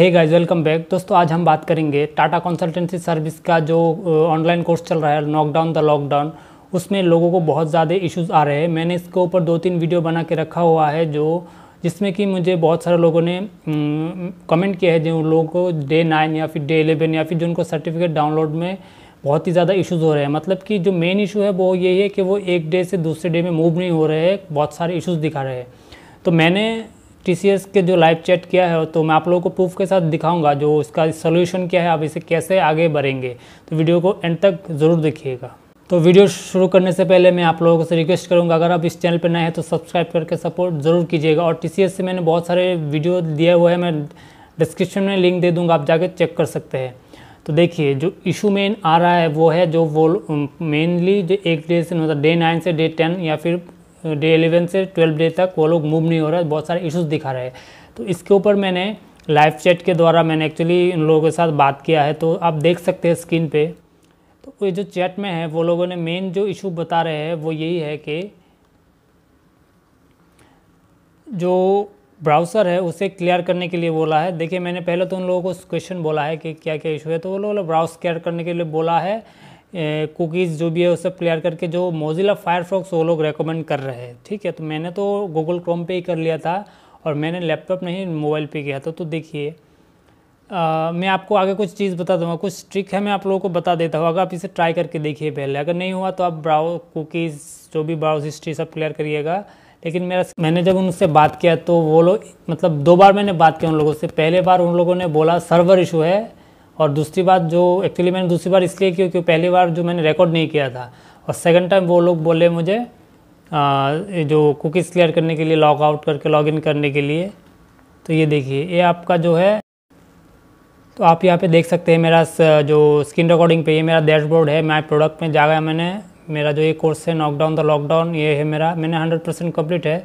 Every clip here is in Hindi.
हे गाइज वेलकम बैक दोस्तों आज हम बात करेंगे टाटा कंसल्टेंसी सर्विस का जो ऑनलाइन कोर्स चल रहा है लॉकडाउन द लॉकडाउन उसमें लोगों को बहुत ज़्यादा इश्यूज आ रहे हैं मैंने इसके ऊपर दो तीन वीडियो बना के रखा हुआ है जो जिसमें कि मुझे बहुत सारे लोगों ने कमेंट किया है जो उन लोगों को डे नाइन या फिर डे एलेवन या फिर जिनको सर्टिफिकेट डाउनलोड में बहुत ही ज़्यादा इशूज़ हो रहे हैं मतलब कि जो मेन इशू है वो यही है कि वो एक डे से दूसरे डे में मूव नहीं हो रहे हैं बहुत सारे इशूज़ दिखा रहे हैं तो मैंने टी के जो लाइव चैट किया है तो मैं आप लोगों को प्रूफ के साथ दिखाऊंगा जो उसका सोल्यूशन क्या है आप इसे कैसे आगे बढ़ेंगे तो वीडियो को एंड तक ज़रूर देखिएगा तो वीडियो शुरू करने से पहले मैं आप लोगों से रिक्वेस्ट करूंगा अगर आप इस चैनल पर नए हैं तो सब्सक्राइब करके सपोर्ट ज़रूर कीजिएगा और टी से मैंने बहुत सारे वीडियो दिए हुए हैं मैं डिस्क्रिप्शन में लिंक दे दूँगा आप जाके चेक कर सकते हैं तो देखिए जो इशू मेन आ रहा है वो है जो वो मेनली जो एक डे से मतलब डे नाइन से डे टेन या फिर डे एलेवन से ट्वेल्व डे तक वो लोग मूव नहीं हो रहा है बहुत सारे इशूज़ दिखा रहे हैं तो इसके ऊपर मैंने लाइव चैट के द्वारा मैंने एक्चुअली उन लोगों के साथ बात किया है तो आप देख सकते हैं स्क्रीन पे तो ये जो चैट में है वो लोगों ने मेन जो इशू बता रहे हैं वो यही है कि जो ब्राउज़र है उसे क्लियर करने के लिए बोला है देखिए मैंने पहले तो उन लोगों को क्वेश्चन बोला है कि क्या क्या इशू है तो वो लोगों ने ब्राउज़ क्लियर करने के लिए बोला है कुकीज़ जो भी है वो सब क्लियर करके जो मोजिला फायरफॉक्स वो लोग रेकमेंड कर रहे हैं ठीक है तो मैंने तो गूगल क्रोम पे ही कर लिया था और मैंने लैपटॉप नहीं मोबाइल पे किया था तो देखिए मैं आपको आगे कुछ चीज़ बता दूँगा कुछ ट्रिक है मैं आप लोगों को बता देता हूँ अगर आप इसे ट्राई करके देखिए पहले अगर नहीं हुआ तो आप ब्राउ कुकीज़ जो भी ब्राउज हिस्ट्री सब क्लियर करिएगा लेकिन मेरा मैंने जब उनसे बात किया तो वो लोग मतलब दो बार मैंने बात किया उन लोगों से पहले बार उन लोगों ने बोला सर्वर इशू है और दूसरी बात जो एक्चुअली मैंने दूसरी बार इसलिए की क्योंकि पहली बार जो मैंने रिकॉर्ड नहीं किया था और सेकेंड टाइम वो लोग बोले मुझे आ, जो कुकीज़ क्लियर करने के लिए लॉग आउट करके लॉग इन करने के लिए तो ये देखिए ये आपका जो है तो आप यहाँ पे देख सकते हैं मेरा जो स्क्रीन रिकॉर्डिंग पे ये मेरा डैशबोर्ड है मैं प्रोडक्ट में जा गया मैंने मेरा जो ये कोर्स है नॉकडाउन द लॉकडाउन ये है मेरा मैंने हंड्रेड परसेंट कम्प्लीट है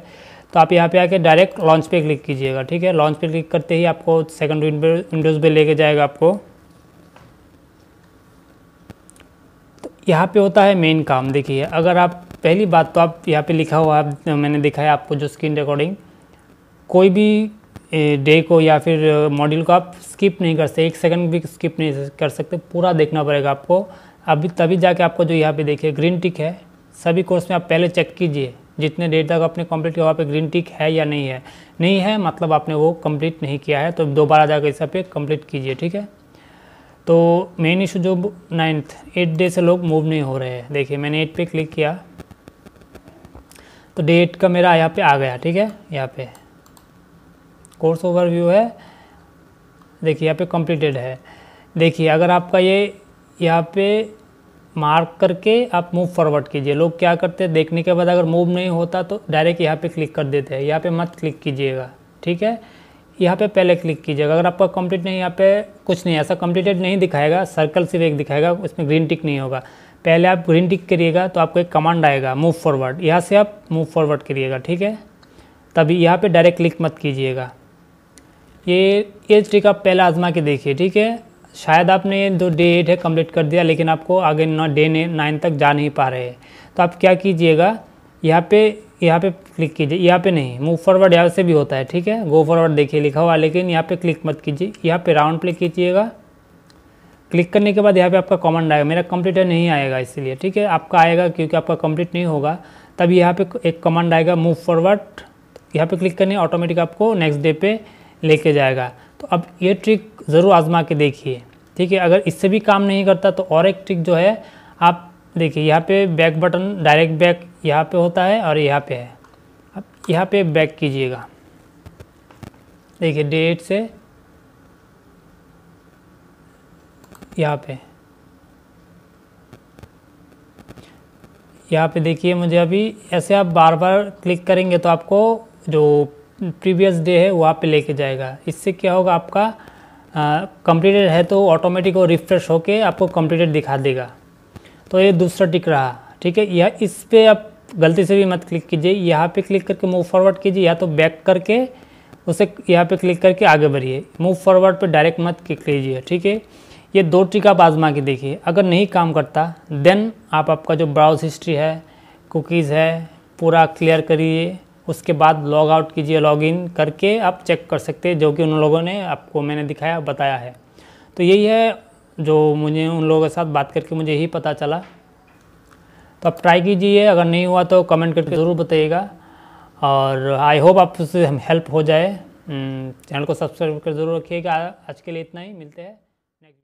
तो आप यहाँ पे आके डायरेक्ट लॉन्च पे क्लिक कीजिएगा ठीक है लॉन्च पे क्लिक करते ही आपको सेकंड विंडोज़ पे लेके जाएगा आपको यहाँ पे होता है मेन काम देखिए अगर आप पहली बात तो आप यहाँ पे लिखा हुआ आप मैंने दिखाया आपको जो स्क्रीन रिकॉर्डिंग कोई भी डे को या फिर मॉड्यूल को आप स्किप नहीं कर सकते एक सेकंड भी स्किप नहीं कर सकते पूरा देखना पड़ेगा आपको अभी तभी जाके आपको जो यहाँ पे देखिए ग्रीन टिक है सभी कोर्स में आप पहले चेक कीजिए जितने डेट तक आपने कंप्लीट किया वहाँ पे ग्रीन टिक है या नहीं है नहीं है मतलब आपने वो कंप्लीट नहीं किया है तो दोबारा जाकर इस पर कंप्लीट कीजिए ठीक है तो मेन इशू जो नाइन्थ एट डे से लोग मूव नहीं हो रहे हैं देखिए मैंने एट पे क्लिक किया तो डे एट का मेरा यहाँ पे आ गया ठीक है यहाँ पे कोर्स ओवरव्यू है देखिए यहाँ पे कंप्लीटेड है देखिए अगर आपका ये यहाँ पे मार्क करके आप मूव फॉरवर्ड कीजिए लोग क्या करते हैं देखने के बाद अगर मूव नहीं होता तो डायरेक्ट यहाँ पे क्लिक कर देते हैं यहाँ पे मत क्लिक कीजिएगा ठीक है यहाँ पे पहले क्लिक कीजिएगा अगर आपका कंप्लीट नहीं यहाँ पे कुछ नहीं ऐसा कंप्लीटेड नहीं दिखाएगा सर्कल सिर्फ एक दिखाएगा उसमें ग्रीन टिक नहीं होगा पहले आप ग्रीन टिक करिएगा तो आपको एक कमांड आएगा मूव फॉरवर्ड यहाँ से आप मूव फॉरवर्ड करिएगा ठीक है तभी यहाँ पर डायरेक्ट क्लिक मत कीजिएगा ये ये ट्रिक आप पहले आजमा के देखिए ठीक है शायद आपने दो डे एट है कम्प्लीट कर दिया लेकिन आपको आगे ना डे नाइन तक जा नहीं पा रहे तो आप क्या कीजिएगा यहाँ पे यहाँ पे क्लिक कीजिए यहाँ पे नहीं मूव फॉरवर्ड यहाँ से भी होता है ठीक है गो फॉरवर्ड देखिए लिखा हुआ लेकिन यहाँ पे क्लिक मत कीजिए यहाँ पे राउंड प्ले कीजिएगा क्लिक करने के बाद यहाँ पे आपका कमांड आएगा मेरा कंप्लीट नहीं आएगा इसलिए ठीक है आपका आएगा क्योंकि आपका कंप्लीट नहीं होगा तब यहाँ पे एक कमांड आएगा मूव फॉरवर्ड यहाँ पे क्लिक करने ऑटोमेटिक आपको नेक्स्ट डे पे लेके जाएगा तो अब ये ट्रिक ज़रूर आजमा के देखिए ठीक है अगर इससे भी काम नहीं करता तो और एक ट्रिक जो है आप देखिए यहाँ पे बैक बटन डायरेक्ट बैक यहाँ पे होता है और यहाँ पे है अब यहाँ पे बैक कीजिएगा देखिए डेट से यहाँ पे यहाँ पे देखिए मुझे अभी ऐसे आप बार बार क्लिक करेंगे तो आपको जो प्रीवियस डे है वहाँ पे लेके जाएगा इससे क्या होगा आपका कंप्लीटेड है तो ऑटोमेटिक वो रिफ्रेश होके आपको कंप्लीटेड दिखा देगा तो ये दूसरा टिक रहा ठीक है यह इस पर आप गलती से भी मत क्लिक कीजिए यहाँ पे क्लिक करके मूव फॉरवर्ड कीजिए या तो बैक करके उसे यहाँ पे क्लिक करके आगे बढ़िए मूव फॉरवर्ड पे डायरेक्ट मत क्लिक कीजिए ठीक है ये दो टिक आप आजमा के देखिए अगर नहीं काम करता देन आप आपका जो ब्राउज हिस्ट्री है कुकीज़ है पूरा क्लियर करिए उसके बाद लॉग आउट कीजिए लॉग इन करके आप चेक कर सकते हैं जो कि उन लोगों ने आपको मैंने दिखाया बताया है तो यही है जो मुझे उन लोगों के साथ बात करके मुझे ही पता चला तो आप ट्राई कीजिए अगर नहीं हुआ तो कमेंट करके ज़रूर बताइएगा और आई होप आप उससे हेल्प हो जाए चैनल हम्म, को सब्सक्राइब कर ज़रूर रखिएगा आज के लिए इतना ही मिलते हैं